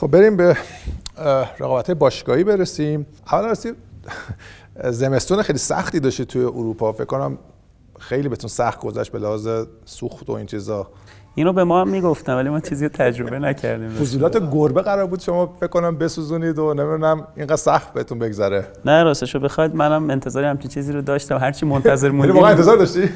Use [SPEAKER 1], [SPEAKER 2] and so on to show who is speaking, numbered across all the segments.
[SPEAKER 1] خب بریم به رقابت باشگاهی برسیم اولا راستی زمستون خیلی سختی داشتی توی اروپا فکر کنم خیلی بهتون سخت گذشت به لحاظ سوخت و این چیزا
[SPEAKER 2] اینو به ما هم میگفتن ولی ما چیزی تجربه نکردیم
[SPEAKER 1] فضولات گربه قرار بود شما فکر کنم بسوزونید و نمیدونم اینقدر سخت بهتون بگذره
[SPEAKER 2] نه راستشو بخواید منم انتظاری همچین چیزی رو داشتم هرچی منتظر یعنی موندیم انتظار داشتی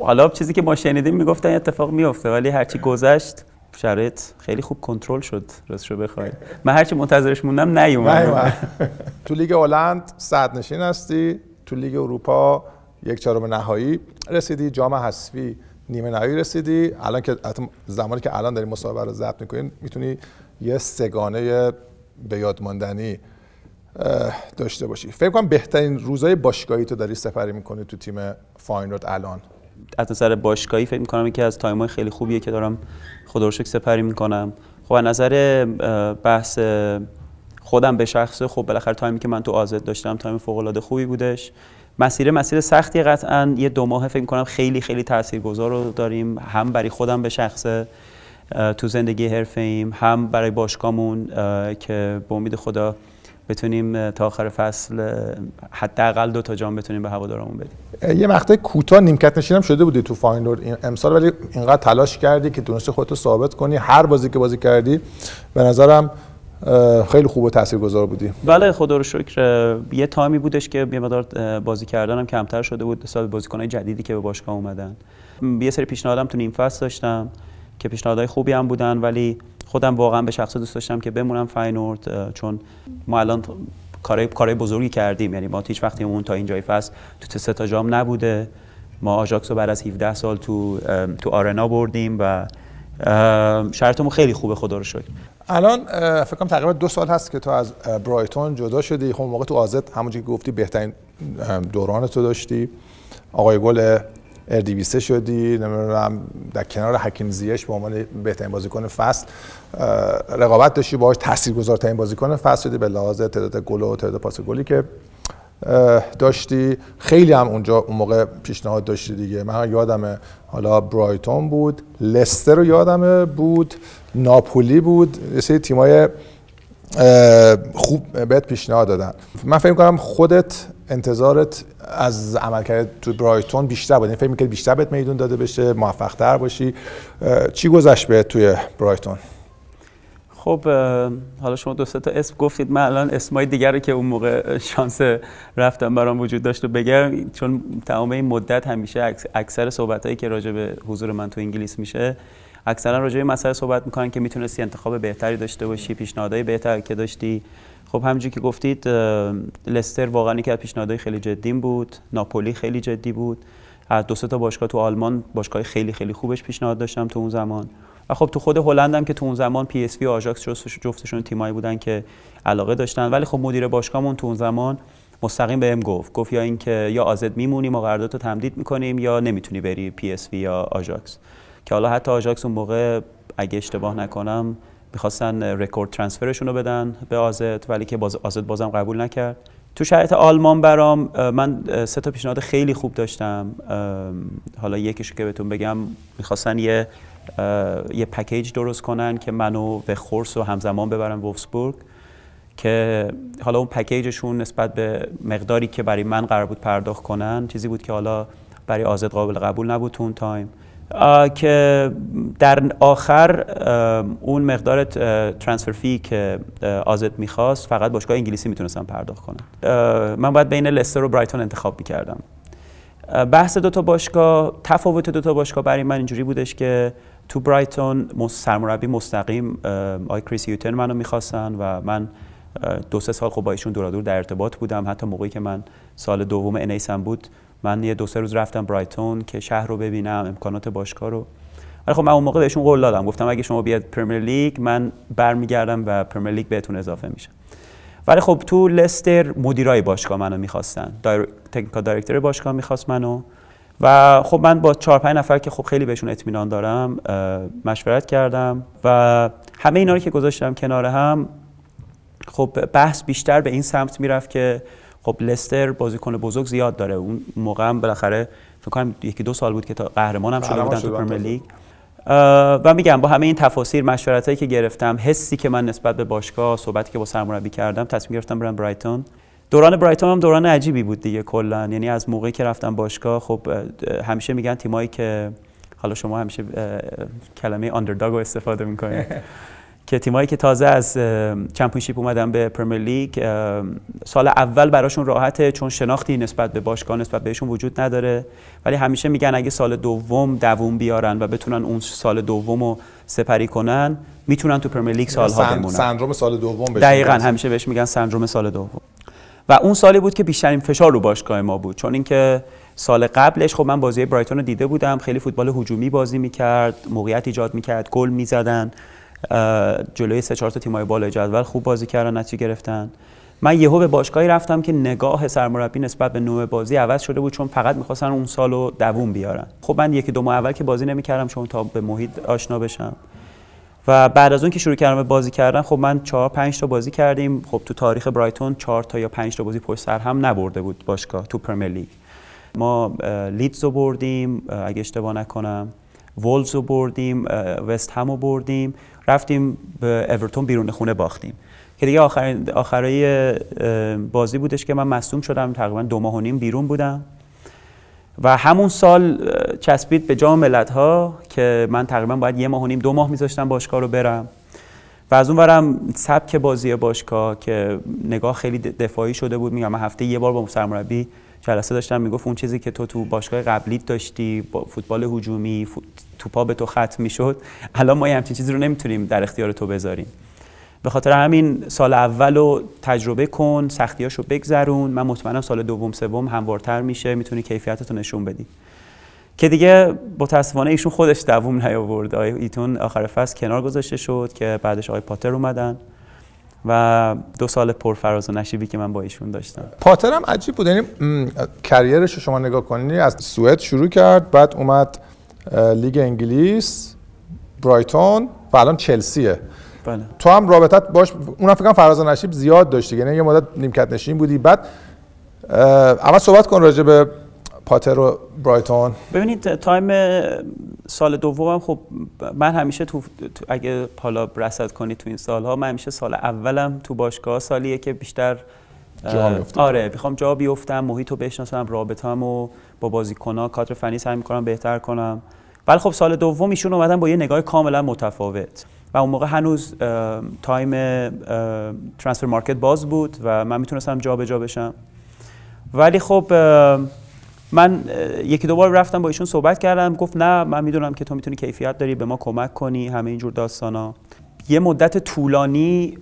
[SPEAKER 2] حالا چیزی که ما شنیدیم میگفتن اتفاق میفته ولی هرچی گذشت شرایط خیلی خوب کنترل شد راست شو بخوای من هرچی منتظرش موندم
[SPEAKER 1] نیومد تو لیگ هلند صد نشین هستی تو لیگ اروپا یک چهارم نهایی رسیدی جام حذفی نیمه نهایی رسیدی الان که زمانی که الان داری مسابقه رو ضبط میکنین میتونی یه سگانه به یادماندنی داشته باشی فکر کنم بهترین روزای باشگاهی تو داری سفری میکنی تو تیم فاینورد الان
[SPEAKER 2] از نظر باشگاهی فکر میکنم یکی از های خیلی خوبیه که دارم خدا رو سپری میکنم خب از نظر بحث خودم به شخص خب بالاخره تایمی که من تو آزاد داشتم تایم فوق‌العاده خوبی بودش مسیر مسیر سختی قطعا یه دو ماه فکر میکنم خیلی خیلی تاثیرگذار رو داریم هم برای خودم به شخص تو زندگی حرفه ایم هم برای باشگاهمون که به امید خدا بتونیم تا آخر فصل حداقل دو تا جام بتونیم به هوادارمون
[SPEAKER 1] بدیم یه مقطع کوتاه نیمکت نشینم شده بودی تو فاینال امسال ولی اینقدر تلاش کردی که تونستی خودتو ثابت کنی هر بازی که بازی کردی به نظرم خیلی خوب و تاثیرگذار بودی
[SPEAKER 2] بله خدا رو شکر یه تایمی بودش که یه مدار بازی کردنم کمتر شده بود حساب بازیکنای جدیدی که به باشگاه اومدن یه سری پیشنهادم تو نیم فصل داشتم که پیشنهادهای خوبی هم بودن ولی خودم واقعا به شخص دوست داشتم که بمونم فاینورد چون ما الان کارهای کارهای بزرگی کردیم یعنی ما هیچ وقتی اون تا اینجای فصل تو سه تا جام نبوده ما آژاکس رو بعد از 17 سال تو تو آرنا بردیم و شرطمون خیلی خوبه خدا رو شکر
[SPEAKER 1] الان فکر کنم تقریبا دو سال هست که تو از برایتون جدا شدی خب موقع تو آزاد همونجوری که گفتی بهترین دوران تو داشتی آقای گل اردیویسه شدی نمیدونم در کنار حکیم زیش به عنوان بهترین بازیکن فصل رقابت داشتی باهاش تاثیرگذارترین بازیکن فصل شدی به لحاظ تعداد گل و تعداد پاس گلی که داشتی خیلی هم اونجا اون موقع پیشنهاد داشتی دیگه من یادمه حالا برایتون بود لستر رو یادمه بود ناپولی بود یه سری تیمای خوب بهت پیشنهاد دادن من فکر کنم خودت انتظارت از عملکرد تو برایتون بیشتر بود یعنی فکر میکرد بیشتر بهت میدون داده بشه موفق باشی چی گذشت به توی برایتون
[SPEAKER 2] خب حالا شما دو تا اسم گفتید من الان اسمای دیگر رو که اون موقع شانس رفتم برام وجود داشت و بگم چون تمام این مدت همیشه اکثر صحبتایی که راجع به حضور من تو انگلیس میشه اکثرا راجع به مسئله صحبت میکنن که میتونستی انتخاب بهتری داشته باشی پیشنهادهای بهتر که داشتی خب همینجوری که گفتید لستر واقعا که از پیشنهادهای خیلی جدی بود ناپولی خیلی جدی بود از دو تا باشگاه تو آلمان باشگاه خیلی خیلی خوبش پیشنهاد داشتم تو اون زمان و خب تو خود هلند هم که تو اون زمان پی اس وی و آژاکس جفتشون تیمایی بودن که علاقه داشتن ولی خب مدیر باشگاهمون تو اون زمان مستقیم بهم گفت گفت یا اینکه یا آزاد میمونی ما رو تمدید میکنیم یا نمیتونی بری پی اس وی یا آژاکس که حالا حتی آژاکس اون موقع اگه اشتباه نکنم میخواستن رکورد ترانسفرشون رو بدن به آزد ولی که باز آزد بازم قبول نکرد تو شرایط آلمان برام من سه تا پیشنهاد خیلی خوب داشتم حالا یکیش که بهتون بگم میخواستن یه یه پکیج درست کنن که منو به خورس و همزمان ببرن وفسبورگ که حالا اون پکیجشون نسبت به مقداری که برای من قرار بود پرداخت کنن چیزی بود که حالا برای آزاد قابل قبول نبود تو اون تایم که در آخر اون مقدار ترانسفر فی که آزد میخواست فقط باشگاه انگلیسی میتونستم پرداخت کنم. من باید بین لستر و برایتون انتخاب میکردم بحث دوتا باشگاه تفاوت دوتا باشگاه برای من اینجوری بودش که تو برایتون سرمربی مستقیم آی کریس یوتن منو میخواستن و من دو سه سال خب با ایشون دورادور در ارتباط بودم حتی موقعی که من سال دوم انیسم بود من یه دو سه روز رفتم برایتون که شهر رو ببینم امکانات باشگاه رو ولی خب من اون موقع بهشون قول دادم گفتم اگه شما بیاد پرمیر لیگ من برمیگردم و پرمیر لیگ بهتون اضافه میشه ولی خب تو لستر مدیرای باشگاه منو میخواستن دایر... تکنیکال دایرکتور باشگاه میخواست منو و خب من با چهار پنج نفر که خب خیلی بهشون اطمینان دارم مشورت کردم و همه اینا رو که گذاشتم کنار هم خب بحث بیشتر به این سمت میرفت که خب لستر بازیکن بزرگ زیاد داره اون موقع هم بالاخره فکر کنم یکی دو سال بود که تا قهرمان هم شده بودن تو پرمیر لیگ و میگم با همه این تفاسیر مشورتایی که گرفتم حسی که من نسبت به باشگاه صحبتی که با سرمربی کردم تصمیم گرفتم برم برایتون دوران برایتون هم دوران عجیبی بود دیگه کلا یعنی از موقعی که رفتم باشگاه خب همیشه میگن تیمایی که حالا شما همیشه کلمه آندرداگ استفاده میکنید که تیمایی که تازه از چمپیونشیپ اومدن به پرمیر لیگ سال اول براشون راحته چون شناختی نسبت به باشگاه نسبت بهشون وجود نداره ولی همیشه میگن اگه سال دوم دووم بیارن و بتونن اون سال دوم رو سپری کنن میتونن تو پرمیر لیگ سالها سن، بمونن سندروم سال دوم دقیقاً دقیقا همیشه بهش میگن سندروم سال دوم و اون سالی بود که بیشترین فشار رو باشگاه ما بود چون اینکه سال قبلش خب من بازی برایتون رو دیده بودم خیلی فوتبال هجومی بازی میکرد موقعیت ایجاد میکرد گل میزدن جلوی سه چهار تا تیمای بالای جدول خوب بازی کردن نتیجه گرفتن من یهو به باشگاهی رفتم که نگاه سرمربی نسبت به نوع بازی عوض شده بود چون فقط میخواستن اون سالو دووم بیارن خب من یکی دو ماه اول که بازی نمیکردم چون تا به محیط آشنا بشم و بعد از اون که شروع کردم به بازی کردن خب من 4-5 تا بازی کردیم خب تو تاریخ برایتون 4 تا یا 5 تا بازی پشت سر هم نبرده بود باشگاه تو پرمیر لیگ ما لیدز رو بردیم اگه اشتباه نکنم وولز رو بردیم وست هم رو بردیم رفتیم به اورتون بیرون خونه باختیم که دیگه آخر آخرای بازی بودش که من مصدوم شدم تقریبا دو ماه و نیم بیرون بودم و همون سال چسبید به جام ملت ها که من تقریبا باید یه ماه و نیم دو ماه میذاشتم باشگاه رو برم و از اونورم سبک بازی باشگاه که نگاه خیلی دفاعی شده بود میگم هفته یه بار با سرمربی جلسه داشتم میگفت اون چیزی که تو تو باشگاه قبلی داشتی با فوتبال هجومی تو توپا به تو ختم میشد الان ما همچین چیزی رو نمیتونیم در اختیار تو بذاریم به خاطر همین سال اول رو تجربه کن سختیاش رو بگذرون من مطمئنم سال دوم سوم هموارتر میشه میتونی کیفیتت رو نشون بدی که دیگه متاسفانه ایشون خودش دووم نیاورد ایتون آخر فصل کنار گذاشته شد که بعدش آقای پاتر اومدن و دو سال پر فراز و نشیبی که من با ایشون داشتم
[SPEAKER 1] پاتر هم عجیب بود یعنی کریرش شما نگاه کنید یعنی از سوئد شروع کرد بعد اومد لیگ انگلیس برایتون و الان چلسیه بله. تو هم رابطت باش اونم فکر کنم فراز و نشیب زیاد داشتی یعنی یه مدت نیمکت نشین بودی بعد اول صحبت کن راجع به پاتر و برایتون
[SPEAKER 2] ببینید تایم سال دومم خب من همیشه تو, اگه حالا رصد کنید تو این سالها من همیشه سال اولم تو باشگاه سالیه که بیشتر آره میخوام جا بیفتم محیط رو بشناسم رابطم و با بازیکنها کادر فنی سعی میکنم بهتر کنم ولی خب سال دوم ایشون اومدن با یه نگاه کاملا متفاوت و اون موقع هنوز تایم ترانسفر مارکت باز بود و من میتونستم جا بشم ولی خب من یکی دو بار رفتم با ایشون صحبت کردم گفت نه من میدونم که تو میتونی کیفیت داری به ما کمک کنی همه اینجور داستانا یه مدت طولانی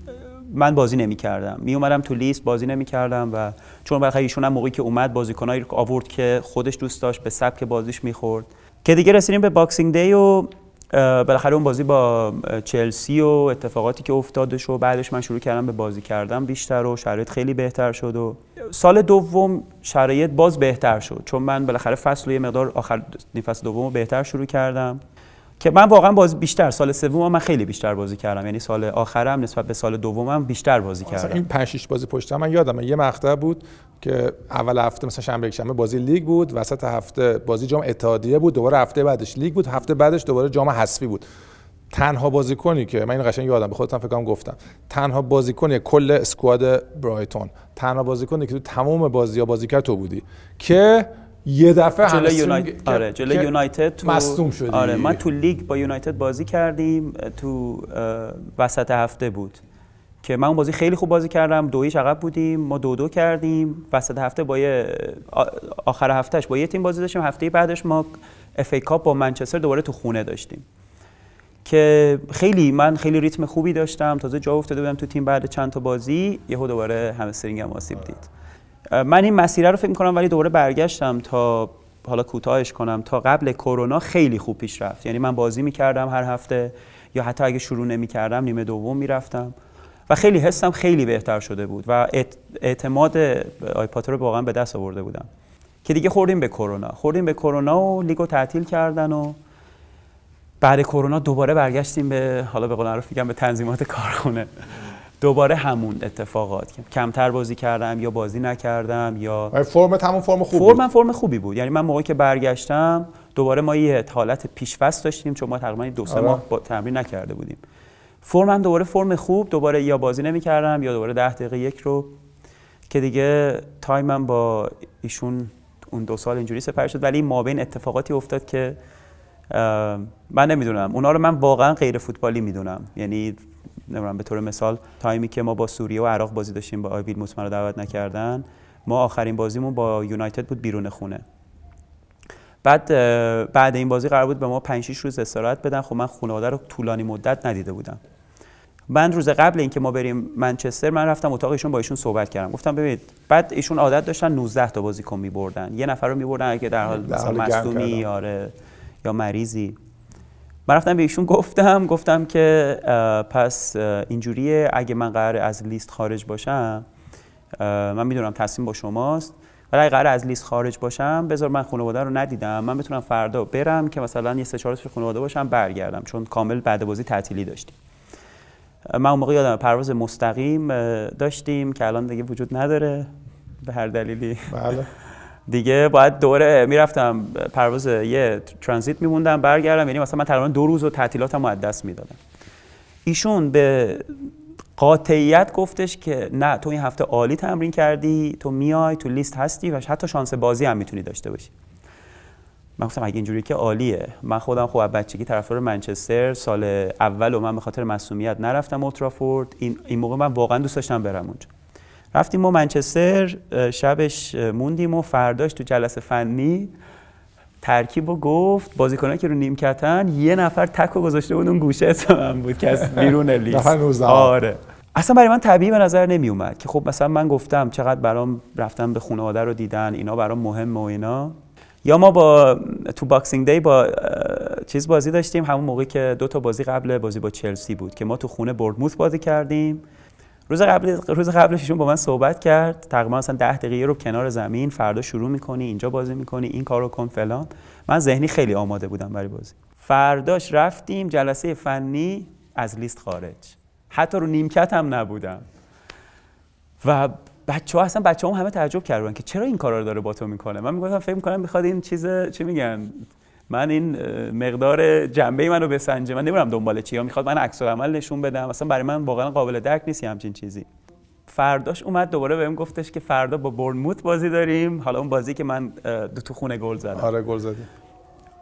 [SPEAKER 2] من بازی نمی کردم می اومدم تو لیست بازی نمی کردم و چون بالاخره ایشون هم موقعی که اومد بازیکنایی آورد که خودش دوست داشت به سبک بازیش میخورد که دیگه رسیدیم به باکسینگ دی و بالاخره اون بازی با چلسی و اتفاقاتی که افتادش و بعدش من شروع کردم به بازی کردم بیشتر و شرایط خیلی بهتر شد و سال دوم شرایط باز بهتر شد چون من بالاخره فصل و یه مقدار آخر فصل دوم رو بهتر شروع کردم که من واقعا باز بیشتر سال سوم من خیلی بیشتر بازی کردم یعنی سال آخرم نسبت به
[SPEAKER 1] سال دومم بیشتر بازی کردم این 5 بازی پشت من یادم یه مقطع بود که اول هفته مثلا شنبه یک شنبه بازی لیگ بود وسط هفته بازی جام اتحادیه بود دوباره هفته بعدش لیگ بود هفته بعدش دوباره جام حذفی بود تنها بازیکنی که من این قشنگ یادم به خودم فکرام گفتم تنها بازیکن کل اسکواد برایتون تنها بازیکنی که تو تمام بازی ها بازی تو بودی که یه دفعه هم یونایتد آره جلوی یونایتد تو مصدوم شدی آره من
[SPEAKER 2] تو لیگ با یونایتد بازی کردیم تو وسط هفته بود که من اون بازی خیلی خوب بازی کردم دویش عقب بودیم ما دو دو کردیم وسط هفته با یه آخر هفتهش با یه تیم بازی داشتیم هفته بعدش ما اف ای کاپ با منچستر دوباره تو خونه داشتیم که خیلی من خیلی ریتم خوبی داشتم تازه جا افتاده بودم تو تیم بعد چند تا بازی یهو دوباره همسترینگم هم آسیب دید من این مسیر رو فکر میکنم ولی دوباره برگشتم تا حالا کوتاهش کنم تا قبل کرونا خیلی خوب پیش رفت یعنی من بازی میکردم هر هفته یا حتی اگه شروع نمیکردم نیمه دوم میرفتم و خیلی حسم خیلی بهتر شده بود و اعتماد پات رو واقعا به دست آورده بودم که دیگه خوردیم به کرونا خوردیم به کرونا و لیگو تعطیل کردن و بعد کرونا دوباره برگشتیم به حالا به قول معروف به تنظیمات کارخونه دوباره همون اتفاقات کمتر بازی کردم یا بازی نکردم یا آره، فرم همون فرم خوب فرم فرم خوبی بود یعنی من موقعی که برگشتم دوباره ما یه حالت پیشفست داشتیم چون ما تقریبا دو سه آره. ماه با تمرین نکرده بودیم فرم هم دوباره فرم خوب دوباره یا بازی نمی کردم یا دوباره ده دقیقه یک رو که دیگه تایمم با ایشون اون دو سال اینجوری سپری شد ولی ما بین اتفاقاتی افتاد که من نمیدونم اونا رو من واقعا غیر فوتبالی میدونم یعنی نمیدونم به طور مثال تایمی که ما با سوریه و عراق بازی داشتیم با آیویل مطمئن رو دعوت نکردن ما آخرین بازیمون با یونایتد بود بیرون خونه بعد بعد این بازی قرار بود به ما 5 6 روز استراحت بدن خب من خانواده رو طولانی مدت ندیده بودم من روز قبل اینکه ما بریم منچستر من رفتم اتاق ایشون با ایشون صحبت کردم گفتم ببینید بعد ایشون عادت داشتن 19 تا بازیکن میبردن یه نفر رو میبردن اگه در حال مصدومی آره، یا مریضی من رفتم به ایشون گفتم گفتم که پس اینجوریه اگه من قرار از لیست خارج باشم من میدونم تصمیم با شماست ولی اگه قرار از لیست خارج باشم بذار من خانواده رو ندیدم من بتونم فردا برم که مثلا یه سه چهار خانواده باشم برگردم چون کامل بعد بازی تعطیلی داشتیم من اون موقع یادم پرواز مستقیم داشتیم که الان دیگه وجود نداره به هر دلیلی بله دیگه باید دوره میرفتم پرواز یه ترانزیت میموندم برگردم یعنی مثلا من تقریبا دو روز و تعطیلاتم از دست میدادم ایشون به قاطعیت گفتش که نه تو این هفته عالی تمرین کردی تو میای تو لیست هستی و حتی شانس بازی هم میتونی داشته باشی من گفتم اگه اینجوری که عالیه من خودم خب بچگی طرفدار منچستر سال اول و من به خاطر مصومیت نرفتم اوترافورد این, این موقع من واقعا دوست داشتم برم اونجا رفتیم ما منچستر شبش موندیم و فرداش تو جلسه فنی ترکیب و گفت بازیکنایی که رو نیمکتن یه نفر تک و گذاشته بود اون گوشه من بود که از بیرون لیست آره اصلا برای من طبیعی به نظر نمی اومد که خب مثلا من گفتم چقدر برام رفتم به خانواده رو دیدن اینا برام مهم و اینا یا ما با تو باکسینگ دی با چیز بازی داشتیم همون موقعی که دو تا بازی قبل بازی با چلسی بود که ما تو خونه بورنموث بازی کردیم روز قبل روز قبلش ایشون با من صحبت کرد تقریبا مثلا 10 دقیقه رو کنار زمین فردا شروع میکنی اینجا بازی میکنی این کارو کن فلان من ذهنی خیلی آماده بودم برای بازی فرداش رفتیم جلسه فنی از لیست خارج حتی رو نیمکت هم نبودم و بچه ها اصلا بچه هم همه تعجب کردن که چرا این کارا رو داره با تو میکنه من میگفتم فکر میکنم میخواد این چیز چی میگن من این مقدار جنبه منو بسنجه من نمیدونم دنبال چی ها میخواد من عکس عمل نشون بدم اصلا برای من واقعا قابل درک نیست همچین چیزی فرداش اومد دوباره بهم گفتش که فردا با برنموت بازی داریم حالا اون بازی که من دو تو خونه گل زدم آره گل زدی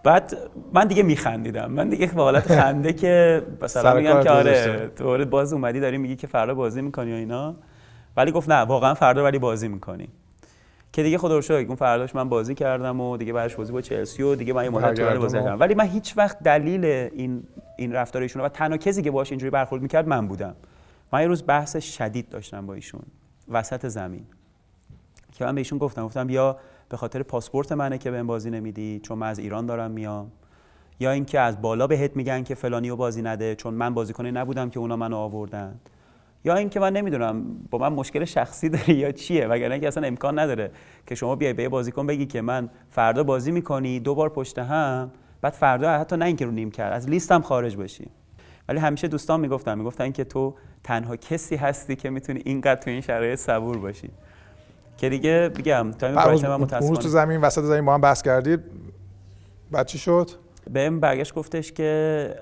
[SPEAKER 2] بعد من دیگه میخندیدم من دیگه به حالت خنده که مثلا میگم که آره دوباره باز اومدی داری میگی که فردا بازی میکنی یا اینا ولی گفت نه واقعا فردا ولی بازی میکنی که دیگه خود رو اون فرداش من بازی کردم و دیگه بعدش بازی با چلسی و دیگه من یه مدت بازی کردم ولی من هیچ وقت دلیل این این رفتار ایشون و تنها که باهاش اینجوری برخورد میکرد من بودم من یه روز بحث شدید داشتم با ایشون وسط زمین که من به ایشون گفتم گفتم یا به خاطر پاسپورت منه که بهم بازی نمیدی چون من از ایران دارم میام یا اینکه از بالا بهت میگن که فلانی و بازی نده چون من بازیکنی نبودم که اونا منو آوردن یا اینکه من نمیدونم با من مشکل شخصی داری یا چیه وگرنه اینکه اصلا امکان نداره که شما بیای به یه بازیکن بگی که من فردا بازی میکنی دو بار پشت هم بعد فردا حتی نه اینکه رو نیم کرد از لیستم خارج بشی ولی همیشه دوستان میگفتن میگفتن که تو تنها کسی هستی که میتونی اینقدر تو این شرایط صبور باشی که دیگه بگم تا این من متاسفانه تو
[SPEAKER 1] زمین وسط زمین با هم بحث کردید بعد شد بهم برگشت
[SPEAKER 2] گفتش که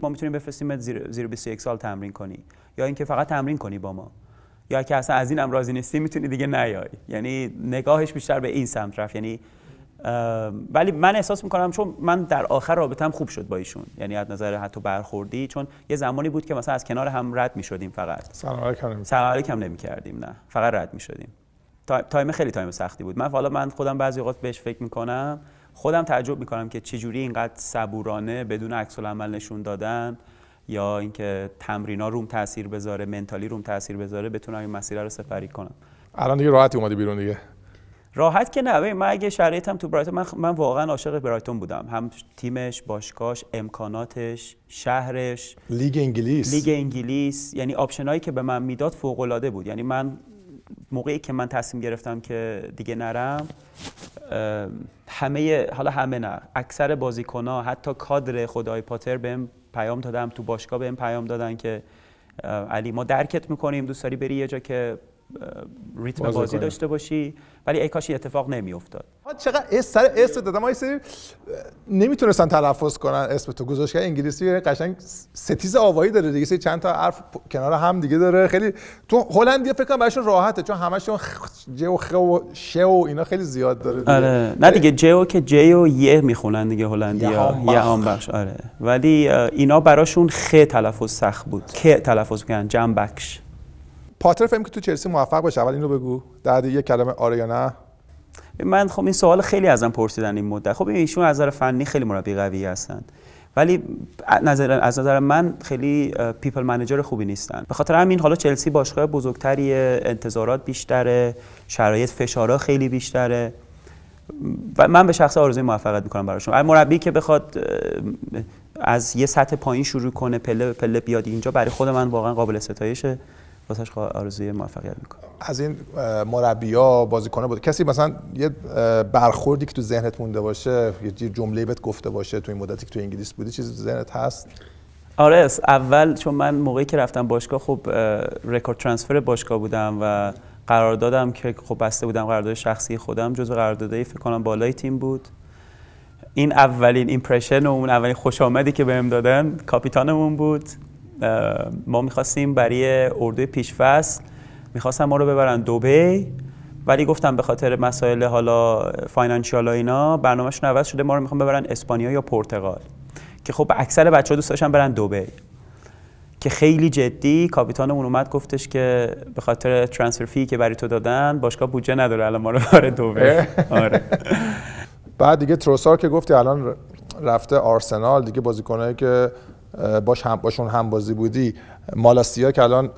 [SPEAKER 2] ما میتونیم بفرستیم زیر, زیر 21 سال تمرین کنی یا اینکه فقط تمرین کنی با ما یا که اصلا از هم راضی نیستی میتونی دیگه نیای یعنی نگاهش بیشتر به این سمت رفت یعنی ولی من احساس میکنم چون من در آخر هم خوب شد با ایشون یعنی از نظر حتی برخوردی چون یه زمانی بود که مثلا از کنار هم رد میشدیم فقط سلام علیکم نمی کردیم نه فقط رد میشدیم تایم خیلی تایم سختی بود من حالا من خودم بعضی اوقات بهش فکر میکنم خودم تعجب میکنم که چجوری اینقدر صبورانه بدون عکس عمل نشون دادن یا اینکه تمرینا روم تاثیر بذاره منتالی روم تاثیر بذاره بتونم این مسیر رو سفری کنم
[SPEAKER 1] الان دیگه راحتی اومدی بیرون دیگه
[SPEAKER 2] راحت که نه من اگه شرایطم تو برایتون من, من واقعا عاشق برایتون بودم هم تیمش باشگاهش امکاناتش شهرش لیگ انگلیس لیگ انگلیس یعنی آپشنایی که به من میداد فوق العاده بود یعنی من موقعی که من تصمیم گرفتم که دیگه نرم همه حالا همه نه اکثر بازیکن ها حتی کادر خدای پاتر بهم پیام دادم تو باشگاه بهم پیام دادن که علی ما درکت میکنیم دوست داری بری یه جا که ریتم بازی, داشته باشی ولی ای کاش
[SPEAKER 1] اتفاق نمی افتاد چقدر اس سر اس دادم ای سری نمیتونستن تلفظ کنن اسم تو گذاشت انگلیسی قشنگ ستیز آوایی داره دیگه چند تا حرف کنار هم دیگه داره خیلی تو هلندیا فکر کنم براشون راحته چون همشون ج و خ و ش و اینا خیلی زیاد داره دیگه. آره نه دیگه
[SPEAKER 2] ج و که ج و ی میخونن دیگه هلندیا یه هم بخش آره ولی اینا براشون خ تلفظ سخت بود که تلفظ میکنن جنبکش
[SPEAKER 1] پاتر فهم که تو چلسی موفق بشه اول این رو بگو در یک کلمه آره یا نه
[SPEAKER 2] من خب این سوال خیلی ازم پرسیدن این مدت خب ایشون از نظر فنی خیلی مربی قوی هستن ولی نظر از نظر من خیلی پیپل منیجر خوبی نیستن به خاطر همین حالا چلسی باشگاه بزرگتری انتظارات بیشتره شرایط فشارها خیلی بیشتره و من به شخص آرزوی موفقیت میکنم براشون مربی که بخواد از یه سطح پایین شروع کنه پله پله بیاد اینجا برای خود من واقعا قابل ستایشه
[SPEAKER 1] واسش آرزوی موفقیت میکنم از این مربیا بازیکنه بود کسی مثلا یه برخوردی که تو ذهنت مونده باشه یه جمله بهت گفته باشه تو این مدتی که تو انگلیس بودی چیزی تو ذهنت هست آره
[SPEAKER 2] اول چون من موقعی که رفتم باشگاه خب رکورد ترانسفر باشگاه بودم و قرار دادم که خب بسته بودم قرارداد شخصی خودم جزو قراردادای فکر کنم بالای تیم بود این اولین ایمپرشن و اون اولین خوش آمدی که بهم دادن کاپیتانمون بود ما میخواستیم برای اردوی پیشفصل میخواستم ما رو ببرن دوبی ولی گفتم به خاطر مسائل حالا فاینانشیال و اینا برنامهشون عوض شده ما رو میخوام ببرن اسپانیا یا پرتغال که خب اکثر بچه ها دوست داشتن برن دوبی که خیلی جدی کاپیتانمون اومد گفتش که به خاطر ترانسفر فی که برای تو دادن باشگاه بودجه نداره الان ما رو بره دوبه آره
[SPEAKER 1] بعد دیگه تروسار که گفتی الان رفته آرسنال دیگه بازیکنایی که باش هم باشون هم بازی بودی مالاسیا که الان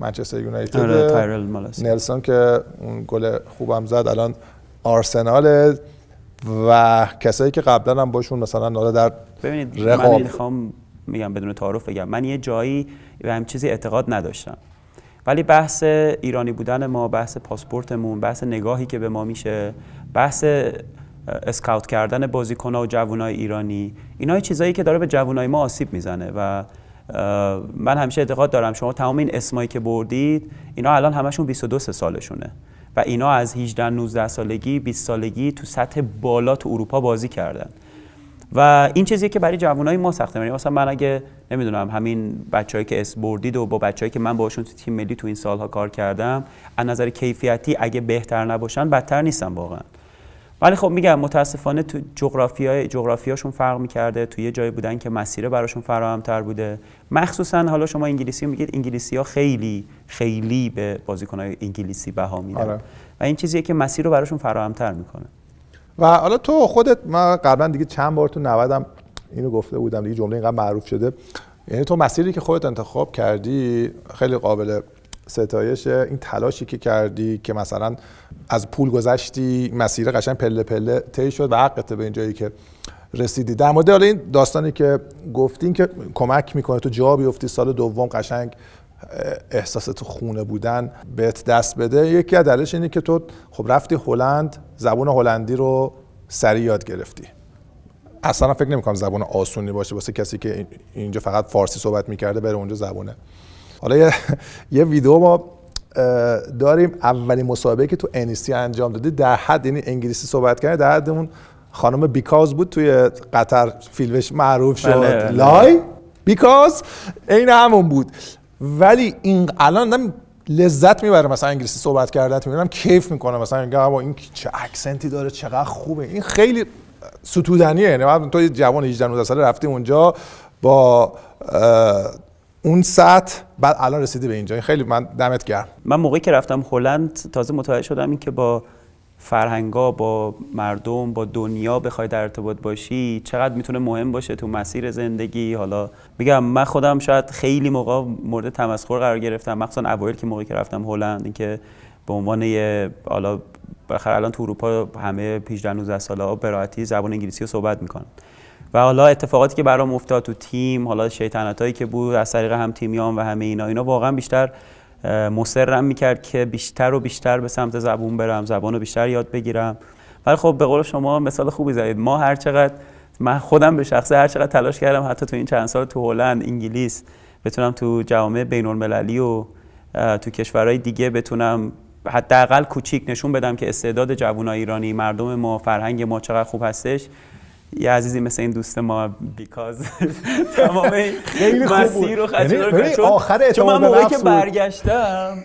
[SPEAKER 1] منچستر یونایتد آره، نلسون که اون گل خوبم زد الان آرسنال و کسایی که قبلا هم باشون مثلا نالا در ببینید من
[SPEAKER 2] میخوام میگم بدون تعارف بگم من یه جایی به هم چیزی اعتقاد نداشتم ولی بحث ایرانی بودن ما بحث پاسپورتمون بحث نگاهی که به ما میشه بحث اسکاوت کردن بازیکن‌ها و جوانای ایرانی اینا چیزایی که داره به جوانای ما آسیب میزنه و من همیشه اعتقاد دارم شما تمام این اسمایی که بردید اینا الان همشون 22 سالشونه و اینا از 18 19 سالگی 20 سالگی تو سطح بالا تو اروپا بازی کردن و این چیزیه که برای جوانای ما سخته یعنی مثلا من اگه نمیدونم همین بچههایی که اس بردید و با بچههایی که من باشون تو تیم ملی تو این سالها کار کردم از نظر کیفیتی اگه بهتر نباشن بدتر نیستن واقعا ولی خب میگم متاسفانه تو جغرافیای جغرافیاشون فرق میکرده تو یه جایی بودن که مسیر براشون فراهمتر بوده مخصوصا حالا شما انگلیسی میگید انگلیسی ها خیلی خیلی به های انگلیسی بها میدن آره. و این چیزیه که مسیر رو براشون فراهمتر میکنه
[SPEAKER 1] و حالا تو خودت من قبلا دیگه چند بار تو 90 اینو گفته بودم دیگه جمله اینقدر معروف شده یعنی تو مسیری که خودت انتخاب کردی خیلی قابل ستایش این تلاشی که کردی که مثلا از پول گذشتی مسیر قشنگ پله پله طی شد و حقت به اینجایی که رسیدی در مورد این داستانی که گفتین که کمک میکنه تو جا بیفتی سال دوم قشنگ احساس تو خونه بودن بهت دست بده یکی از دلش اینه که تو خب رفتی هلند زبون هلندی رو سریع یاد گرفتی اصلا فکر نمیکنم زبان آسونی باشه واسه کسی که اینجا فقط فارسی صحبت میکرده بره اونجا زبونه حالا یه, یه ویدیو ما داریم اولین مسابقه که تو انیسی انجام دادی در حد یعنی انگلیسی صحبت کرده در حد اون خانم بیکاز بود توی قطر فیلمش معروف شد بله، بله. لای بیکاز عین همون بود ولی این الان لذت میبره مثلا انگلیسی صحبت کرده میبینم کیف میکنه مثلا با این چه اکسنتی داره چقدر خوبه این خیلی ستودنیه یعنی تو جوان 18 19 ساله رفتی اونجا با اون سطح بعد الان رسیدی به اینجا خیلی من دمت گرم من موقعی که رفتم هلند تازه متوجه شدم اینکه با
[SPEAKER 2] فرهنگا با مردم با دنیا بخوای در ارتباط باشی چقدر میتونه مهم باشه تو مسیر زندگی حالا میگم من خودم شاید خیلی موقع مورد تمسخر قرار گرفتم مخصوصا اوایل که موقعی که رفتم هلند اینکه به عنوان یه حالا الان تو اروپا همه 18 19 ساله ها به راحتی زبان انگلیسی رو صحبت میکنن و حالا اتفاقاتی که برام افتاد تو تیم حالا شیطنتایی که بود از طریق هم تیمیان و همه اینا اینا واقعا بیشتر مصرم میکرد که بیشتر و بیشتر به سمت زبون برم زبان بیشتر یاد بگیرم ولی خب به قول شما مثال خوبی زدید ما هر چقدر من خودم به شخصه هر چقدر تلاش کردم حتی تو این چند سال تو هلند انگلیس بتونم تو جوامع بین المللی و تو کشورهای دیگه بتونم حداقل کوچیک نشون بدم که استعداد جوانای ایرانی مردم ما فرهنگ ما چقدر خوب هستش یه عزیزی مثل این دوست ما بیکاز تمام این مسیر یعنی رو خجل کرد چون من موقعی که برگشتم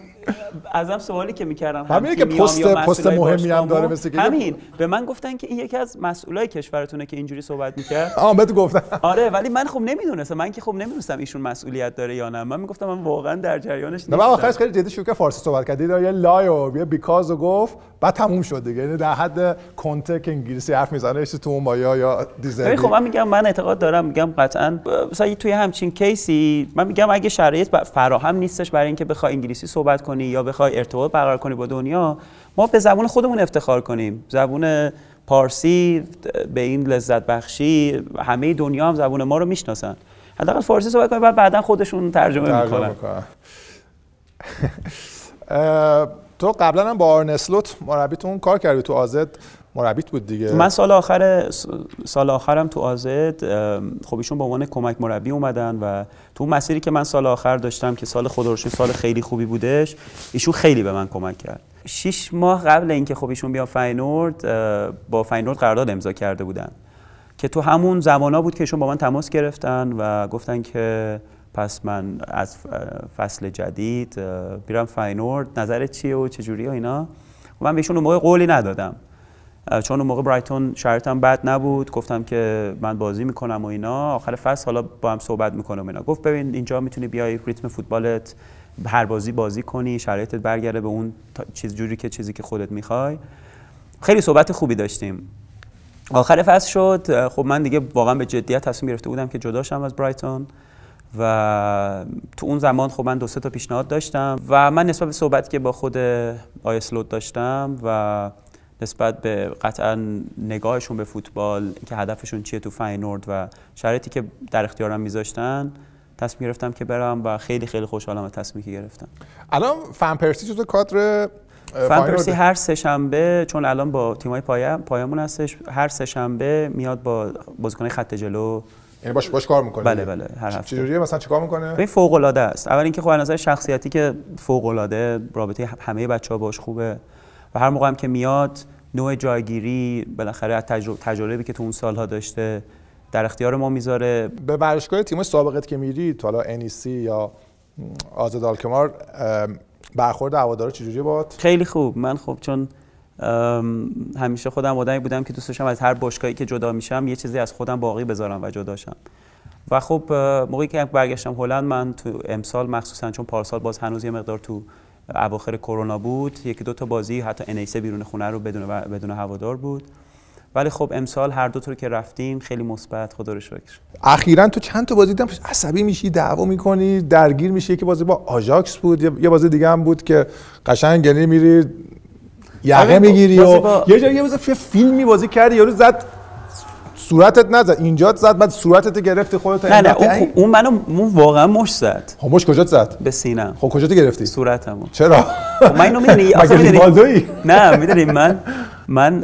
[SPEAKER 2] ازم سوالی که میکردن همین که پست پست مهمی هم داره مثل که همین به من گفتن که این یکی از مسئولای کشورتونه که اینجوری صحبت میکرد
[SPEAKER 1] آ بهت گفتن
[SPEAKER 2] آره ولی من خب نمیدونستم من که خب نمیدونستم ایشون مسئولیت داره یا نه من میگفتم من واقعا در جریانش نیستم بعد آخرش
[SPEAKER 1] خیلی جدی شو که فارسی صحبت کردی یه لای و یه بیکاز و گفت بعد تموم شد دیگه یعنی در حد که انگلیسی حرف میزنه تو مایا یا دیزل خب من
[SPEAKER 2] میگم من اعتقاد دارم میگم قطعا مثلا توی همچین کیسی من میگم اگه شرایط فراهم نیستش برای اینکه بخوای انگلیسی صحبت کنی یا بخوای ارتباط برقرار کنی با دنیا ما به زبون خودمون افتخار کنیم زبون پارسی به این لذت بخشی همه دنیا هم زبون ما رو میشناسن حداقل فارسی صحبت کنیم بعد بعدا خودشون ترجمه میکنن
[SPEAKER 1] تو قبلا هم با آرنسلوت مربیتون کار کردی تو آزد مربیت بود دیگه من سال سال آخرم تو آزد
[SPEAKER 2] خب ایشون به عنوان کمک مربی اومدن و تو مسیری که من سال آخر داشتم که سال خدا سال خیلی خوبی بودش ایشون خیلی به من کمک کرد شش ماه قبل اینکه خب ایشون بیا فاینورد با فینورد قرارداد امضا کرده بودن که تو همون زمانا بود که ایشون با من تماس گرفتن و گفتن که پس من از فصل جدید میرم فاینورد نظر چیه و چه و اینا و من بهشون اون موقع قولی ندادم چون اون موقع برایتون شرایطم بد نبود گفتم که من بازی میکنم و اینا آخر فصل حالا با هم صحبت میکنم اینا گفت ببین اینجا میتونی بیای ریتم فوتبالت هر بازی بازی کنی شرایطت برگرده به اون چیز جوری که چیزی که خودت میخوای خیلی صحبت خوبی داشتیم آخر فصل شد خب من دیگه واقعا به جدیت تصمیم گرفته بودم که جداشم از برایتون و تو اون زمان خب من دو سه تا پیشنهاد داشتم و من نسبت به صحبت که با خود آیسلوت داشتم و نسبت به قطعا نگاهشون به فوتبال که هدفشون چیه تو فاینورد و شرایطی که در اختیارم میذاشتن تصمیم گرفتم که برم و خیلی خیلی خوشحالم از تصمیمی که گرفتم
[SPEAKER 1] الان فن پرسی جزو کادر فن پرسی
[SPEAKER 2] هر سه شنبه چون الان با تیمای پایه پایمون هستش هر سه شنبه میاد با بازیکن خط جلو یعنی باش باش کار میکنه بله بله هر هفته چجوریه
[SPEAKER 1] مثلا چیکار میکنه این
[SPEAKER 2] فوق العاده است اول اینکه خب نظر شخصیتی که فوق العاده رابطه همه بچه‌ها باش خوبه و هر موقع هم که میاد نوع جایگیری بالاخره از تجربه که تو اون سالها داشته در اختیار ما میذاره
[SPEAKER 1] به ورزشگاه تیم سابقت که میری تو حالا انیسی e یا آزاد آلکمار برخورد هوادارا چجوری بود؟ خیلی خوب من خب چون
[SPEAKER 2] همیشه خودم آدمی بودم که دوست داشتم از هر باشگاهی که جدا میشم یه چیزی از خودم باقی بذارم و جداشم و خب موقعی که برگشتم هلند من تو امسال مخصوصا چون پارسال باز هنوز یه مقدار تو اواخر کرونا بود یکی دو تا بازی حتی انیسه بیرون خونه رو بدون بدون هوادار بود ولی خب امسال هر دو رو که رفتیم خیلی مثبت خدا رو شکر اخیرا
[SPEAKER 1] تو چند تا بازی دیدم عصبی میشی دعوا میکنی درگیر میشی که بازی با آژاکس بود یه بازی دیگه هم بود که قشنگ یعنی میری یقه آره، میگیری و یه جایی یه بازی فیلمی بازی کردی یارو زد صورتت نزد اینجا زد بعد صورتت گرفتی خودت نه نه اون, خو...
[SPEAKER 2] اون منو اون واقعا مش زد خب مش کجات زد به سینه خب کجات گرفتی صورتمو چرا خب، من اینو میدونی میدونی نه میدونی من من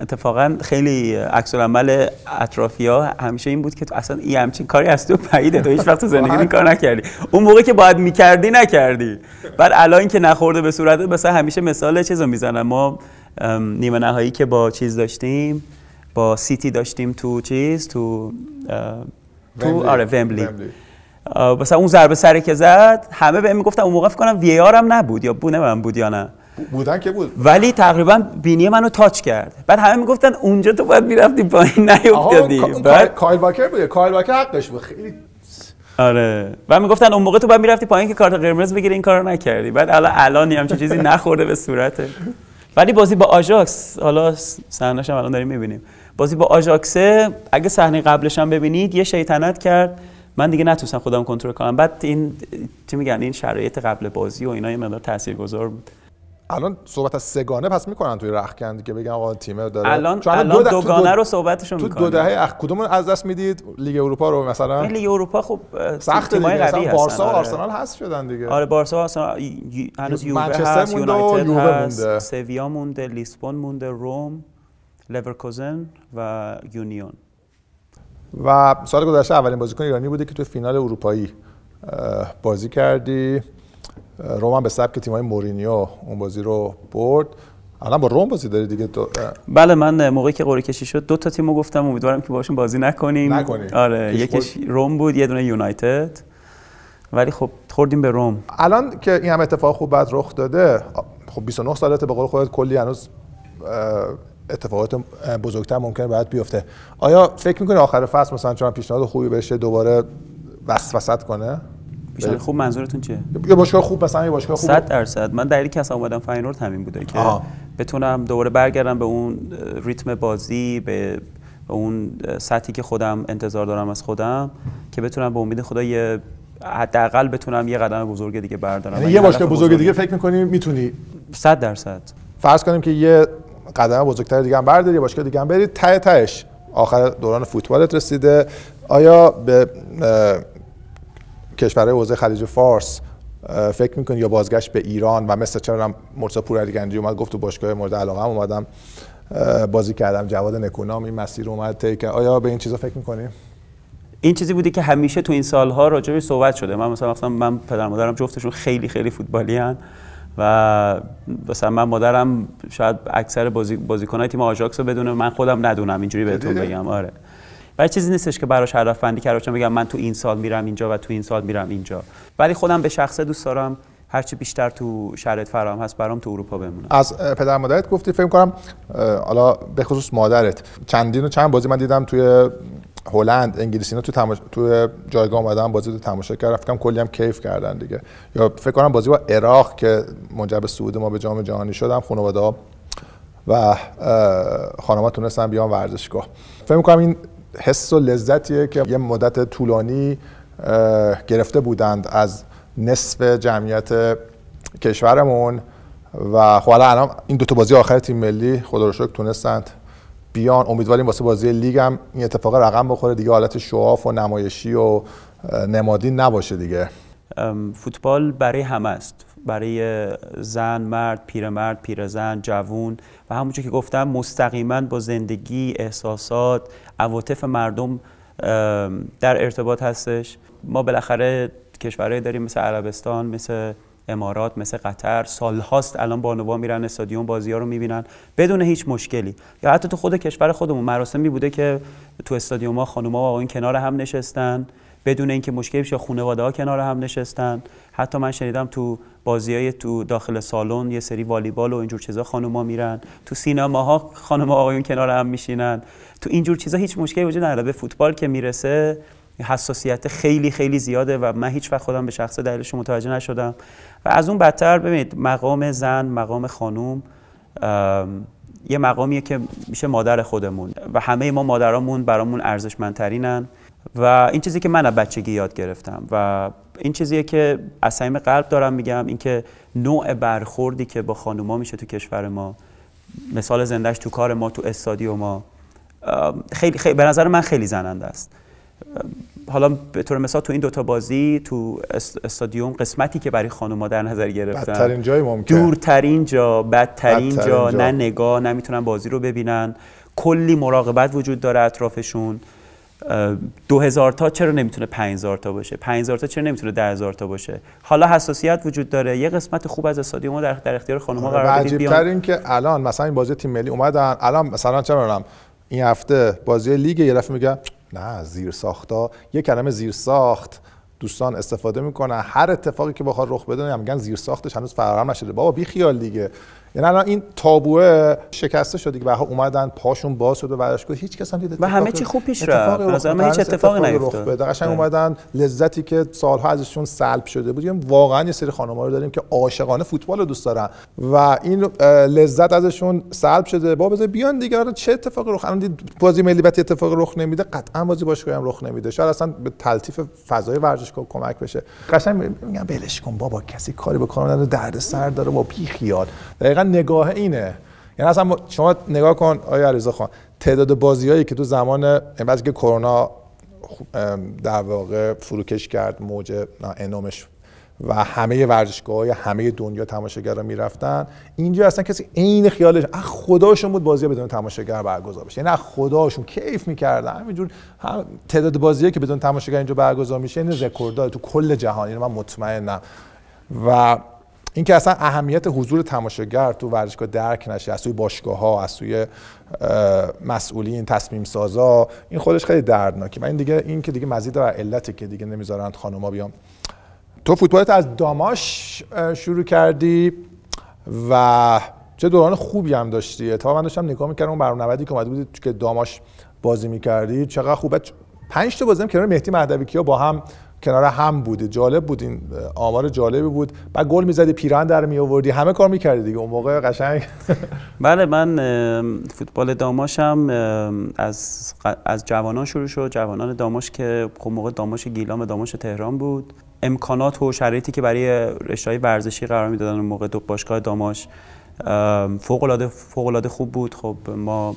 [SPEAKER 2] اتفاقا خیلی عکس العمل اطرافیا همیشه این بود که تو اصلا این همچین کاری از تو بعیده تو هیچ وقت زندگی این کار نکردی اون موقع که باید میکردی نکردی بعد الان که نخورده به صورتت مثلا همیشه مثال چیزو میزنم ما نیمه نهایی که با چیز داشتیم با سیتی داشتیم تو چیز تو تو آره ومبلی بس اون ضربه سری که زد همه بهم میگفتن اون موقع فکر کنم وی آر هم نبود یا بونه من بود یا نه
[SPEAKER 1] بودن که بود
[SPEAKER 2] ولی تقریبا بینی منو تاچ کرد بعد همه میگفتن اونجا تو باید میرفتی پایین نیافتادی بعد
[SPEAKER 1] کایل واکر بود کایل واکر حقش بود خیلی
[SPEAKER 2] آره و میگفتن اون موقع تو باید میرفتی پایین که کارت قرمز بگیری این کارو نکردی بعد الان الان چه چیزی نخورده به صورته ولی بازی با آژاکس حالا صحنه‌ش هم الان داریم می‌بینیم بازی با آژاکس اگه صحنه قبلش هم ببینید یه شیطنت کرد من دیگه نتونستم خودم کنترل کنم بعد این چی میگن این شرایط قبل
[SPEAKER 1] بازی و اینا یه مقدار تاثیرگذار بود الان صحبت از سگانه پس میکنن توی رخکندی که بگن آقا تیم داره الان دو دو دوگانه دو رو صحبتشون تو دو دهه اخ کدوم از دست میدید لیگ اروپا رو مثلا لیگ اروپا خب سخت قوی هستن بارسا و آره. آرسنال
[SPEAKER 2] هست شدن دیگه آره بارسا و آرسنال هنوز یووه هست یونایتد هست سویا مونده لیسبون مونده روم لورکوزن و یونیون
[SPEAKER 1] و سال گذشته اولین بازیکن ایرانی بوده که تو فینال اروپایی بازی کردی روم به سبک تیمای مورینیو اون بازی رو برد الان با روم بازی داری دیگه تو
[SPEAKER 2] بله من موقعی که قرعه کشی شد دو تا تیمو گفتم امیدوارم که باشون بازی نکنیم نکنیم آره یکیش روم بود یه دونه یونایتد ولی خب خوردیم به روم
[SPEAKER 1] الان که این هم اتفاق خوب بعد رخ داده خب 29 سالته به قول خودت کلی هنوز اتفاقات بزرگتر ممکن بعد بیفته آیا فکر میکنی آخر فصل مثلا چون پیشنهاد خوبی بشه دوباره وسوسه کنه پیشنهاد خوب
[SPEAKER 2] منظورتون چیه یه باشگاه خوب مثلا یه باشگاه خوب 100 درصد من دلیلی که اصلا اومدم فاینورد همین بوده که آه. بتونم دوباره برگردم به اون ریتم بازی به اون سطحی که خودم انتظار دارم از خودم که بتونم به امید خدا یه حداقل بتونم یه قدم بزرگ دیگه بردارم یعنی یه باشگاه خب بزرگ, بزرگ دیگه فکر
[SPEAKER 1] می‌کنی میتونی 100 درصد فرض کنیم که یه قدم بزرگتر دیگه هم برداری باشگاه دیگه هم برید ته تهش آخر دوران فوتبالت رسیده آیا به کشورهای حوزه خلیج فارس فکر میکنید یا بازگشت به ایران و مثل چرا مرسا پورالی گنجی اومد گفت تو باشگاه مورد علاقه هم اومدم بازی کردم جواد نکونام این مسیر اومد که آیا به این چیزا فکر میکنی
[SPEAKER 2] این چیزی بوده که همیشه تو این سالها به صحبت شده من مثلا من پدر مادرم جفتشون خیلی خیلی فوتبالی هن و مثلا من مادرم شاید اکثر بازی بازیکنای تیم آژاکس رو بدونه من خودم ندونم اینجوری بهتون بگم آره و چیزی نیستش که براش هدف بندی کرده باشم بگم من تو این سال میرم اینجا و تو این سال میرم اینجا ولی خودم به شخصه دوست دارم هرچی بیشتر تو شرایط فرام هست برام تو اروپا بمونم از
[SPEAKER 1] پدر مادرت گفتی فکر کنم حالا به خصوص مادرت چندین و چند بازی من دیدم توی هلند انگلیسی تو تماش... تو جایگاه اومدن بازی رو تماشا کردم فکر کنم کلی هم کیف کردن دیگه یا فکر کنم بازی با عراق که منجر به صعود ما به جام جهانی شدم خانواده و خانمات تونستن بیان ورزشگاه فکر می‌کنم این حس و لذتیه که یه مدت طولانی گرفته بودند از نصف جمعیت کشورمون و خب الان این دو تا بازی آخر تیم ملی خدا رو شکر تونستند بیان امیدواریم واسه بازی لیگ هم این اتفاق رقم بخوره دیگه حالت شعاف و نمایشی و نمادین نباشه دیگه فوتبال برای همه است
[SPEAKER 2] برای زن مرد پیرمرد پیرزن جوون و همونجور که گفتم مستقیما با زندگی احساسات عواطف مردم در ارتباط هستش ما بالاخره کشورهایی داریم مثل عربستان مثل امارات مثل قطر سالهاست الان بانوا میرن استادیوم بازی ها رو میبینن بدون هیچ مشکلی یا حتی تو خود کشور خودمون مراسمی بوده که تو استادیوم ها خانوما و این کنار هم نشستن بدون اینکه مشکلی بشه خانواده ها کنار هم نشستن حتی من شنیدم تو بازی های تو داخل سالن یه سری والیبال و اینجور چیزا خانوما میرن تو سینماها خانم آقایون کنار هم میشینن تو اینجور چیزا هیچ مشکلی وجود نداره به فوتبال که میرسه حساسیت خیلی خیلی زیاده و من هیچ وقت خودم به شخص دلیلش متوجه نشدم و از اون بدتر ببینید مقام زن مقام خانوم یه مقامیه که میشه مادر خودمون و همه ما مادرامون برامون ارزشمندترینن و این چیزی که من از بچگی یاد گرفتم و این چیزیه که از قلب دارم میگم اینکه نوع برخوردی که با خانوما میشه تو کشور ما مثال زندهش تو کار ما تو استادیو ما خیلی, خیلی به نظر من خیلی زننده است حالا به طور مثال تو این دوتا بازی تو استادیوم قسمتی که برای خانوما در نظر گرفتن بدترین جای ممکن دورترین جا بدترین, جا،, جا نه نگاه نمیتونن بازی رو ببینن کلی مراقبت وجود داره اطرافشون دو هزار تا چرا نمیتونه 5000 تا باشه 5000 تا چرا نمیتونه هزار تا باشه حالا حساسیت وجود داره یه قسمت خوب از استادیوم ما در, در اختیار ها آره، قرار بدیم بیان
[SPEAKER 1] این که الان مثلا این بازی تیم ملی اومدن الان مثلا چرا این هفته بازی لیگ یه دفعه نه زیر ها، یه کلمه زیر ساخت دوستان استفاده میکنن هر اتفاقی که بخواد رخ بده میگن زیر ساختش هنوز فراهم نشده بابا بی خیال دیگه یعنی الان این تابوه شکسته شد دیگه بها اومدن پاشون باز شد و هیچ کس هم دیده. و همه چی خوب پیش رفت مثلا هیچ اتفاقی نیفتاد قشنگ اومدن لذتی که سالها ازشون سلب شده بود واقعا یه سری خانم‌ها رو داریم که عاشقانه فوتبال رو دوست دارن و این لذت ازشون سلب شده با بذار بیان دیگه چه اتفاقی رخ دید بازی ملی بعد اتفاق رخ نمیده قطعا بازی باشگاهی هم رخ نمیده شاید اصلا به تلطیف فضای ورزشگاه کمک بشه قشنگ میگم ولش کن بابا کسی کاری به درد سر داره با بی خیال نگاه اینه یعنی اصلا شما نگاه کن آیا علیزا خان تعداد بازیایی که تو زمان بعد که کرونا در واقع فروکش کرد موج انومش و همه ورزشگاه های همه دنیا رو میرفتن اینجا اصلا کسی عین خیالش از خداشون بود بازی بدون تماشاگر برگزار بشه یعنی از خداشون کیف میکردن همینجور هم تعداد بازیایی که بدون تماشاگر اینجا برگزار میشه این یعنی رکورد تو کل جهان یعنی من مطمئنم و اینکه اصلا اهمیت حضور تماشاگر تو ورزشگاه درک نشه از سوی باشگاه ها از سوی مسئولین تصمیم سازا این خودش خیلی دردناکه و این دیگه این که دیگه مزید بر علته که دیگه نمیذارن خانوما بیام تو فوتبالت از داماش شروع کردی و چه دوران خوبی هم داشتی تا من داشتم نگاه میکردم اون برنامه‌ای که اومده بودی که داماش بازی میکردی چقدر خوبه پنج تا بازی هم کنار مهدی مهدوی کیا با هم کنار هم بوده جالب بود این آمار جالبی بود بعد گل میزدی پیران در می آوردی همه کار میکردی دیگه اون موقع قشنگ بله من
[SPEAKER 2] فوتبال داماشم از از جوانان شروع شد جوانان داماش که خب موقع داماش گیلان و داماش تهران بود امکانات و شرایطی که برای رشته‌های ورزشی قرار میدادن اون موقع دو باشگاه داماش فوق العاده خوب بود خب ما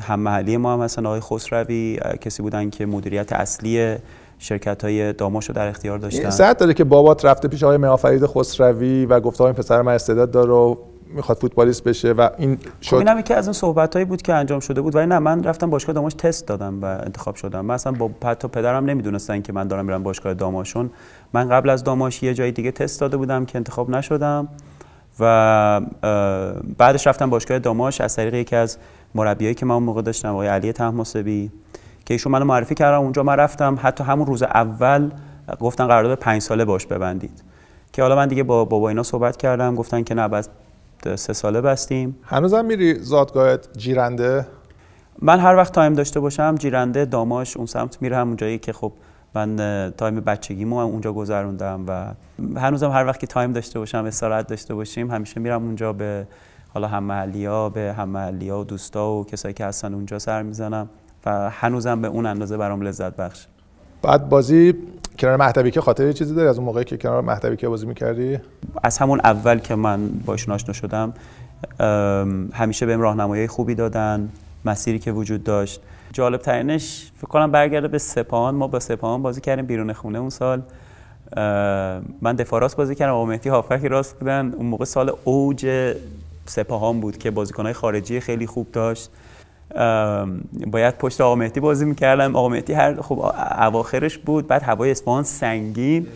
[SPEAKER 2] هم محلی ما هم هستن آقای خسروی کسی بودن که مدیریت اصلی شرکت های داماش رو در اختیار داشتن صحت
[SPEAKER 1] داره که بابات رفته پیش آقای میافرید خسروی و گفته این پسر من استعداد داره و میخواد فوتبالیست بشه و این خب شد اینم
[SPEAKER 2] یکی از اون هایی بود که انجام شده بود ولی نه من رفتم باشگاه داماش تست دادم و انتخاب شدم من اصلا با پت و پدرم نمیدونستن که من دارم میرم باشگاه داماشون من قبل از داماش یه جای دیگه تست داده بودم که انتخاب نشدم و بعدش رفتم باشگاه داماش از طریق یکی از مربیایی که من اون موقع داشتم آقای علی تهماسبی که ایشون منو معرفی کردم اونجا من رفتم حتی همون روز اول گفتن قرارداد پنج ساله باش ببندید که حالا من دیگه با بابا اینا صحبت کردم گفتن که نه بس سه ساله بستیم هنوزم میری زادگاهت جیرنده من هر وقت تایم داشته باشم جیرنده داماش اون سمت میرم اونجایی که خب من تایم بچگیمو اونجا گذروندم و هنوزم هر وقت که تایم داشته باشم استراحت داشته باشیم همیشه میرم اونجا به حالا هم محلی به هم محلی ها و دوستا و کسایی که هستن اونجا سر میزنم و هنوزم به اون اندازه برام لذت
[SPEAKER 1] بخش بعد بازی کنار مهدوی که خاطر چیزی داری از اون موقعی که کنار مهدوی که بازی میکردی؟
[SPEAKER 2] از همون اول که من باشون آشنا شدم همیشه بهم راهنمایی خوبی دادن مسیری که وجود داشت جالب ترینش فکر کنم برگرده به سپاهان ما با سپاهان بازی کردیم بیرون خونه اون سال من دفاع راست بازی کردم و مهدی هافک راست بودن اون موقع سال اوج سپاهان بود که بازیکنهای خارجی خیلی خوب داشت باید پشت آقا مهدی بازی میکردم آقا مهدی هر خب اواخرش بود بعد هوای اسپان سنگین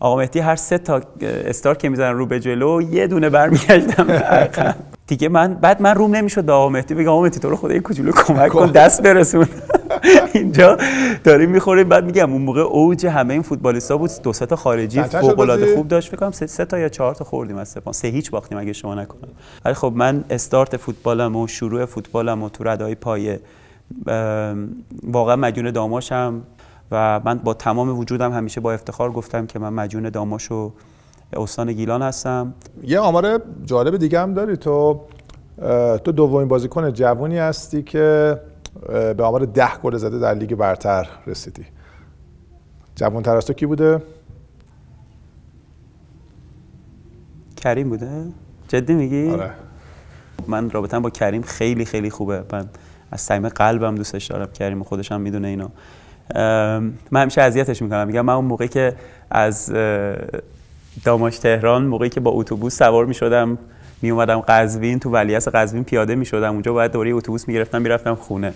[SPEAKER 2] آقا مهدی هر سه تا استار که میزنن رو به جلو یه دونه برمیگشتم دیگه من بعد من روم نمیشد آقا مهدی بگم آقا مهدی تو رو خدا یه کوچولو کمک کن دست برسون اینجا داریم میخوریم بعد میگم اون موقع اوج همه این فوتبالیستا بود دو تا خارجی فوق العاده خوب داشت فکر سه, تا یا چهار تا خوردیم از سپان سه هیچ باختیم اگه شما نکنم ولی خب من استارت فوتبالم و شروع فوتبالم و تو ردای پایه واقعا مدیون داماشم و من با تمام وجودم همیشه با افتخار گفتم که من مدیون داماش و استان
[SPEAKER 1] گیلان هستم یه آمار جالب دیگه هم داری تو تو دومین بازیکن جوونی هستی که به آمار ده گل زده در لیگ برتر رسیدی جوانتر از تو کی بوده؟
[SPEAKER 2] کریم بوده؟ جدی میگی؟ آره. من رابطم با کریم خیلی خیلی خوبه من از صمیم قلبم دوستش دارم کریم خودش هم میدونه اینو من همیشه اذیتش میکنم میگم من اون موقعی که از داماش تهران موقعی که با اتوبوس سوار میشدم می اومدم قزوین تو ولیعصر قزوین پیاده می شدم اونجا باید دوری اتوبوس می گرفتم می رفتم خونه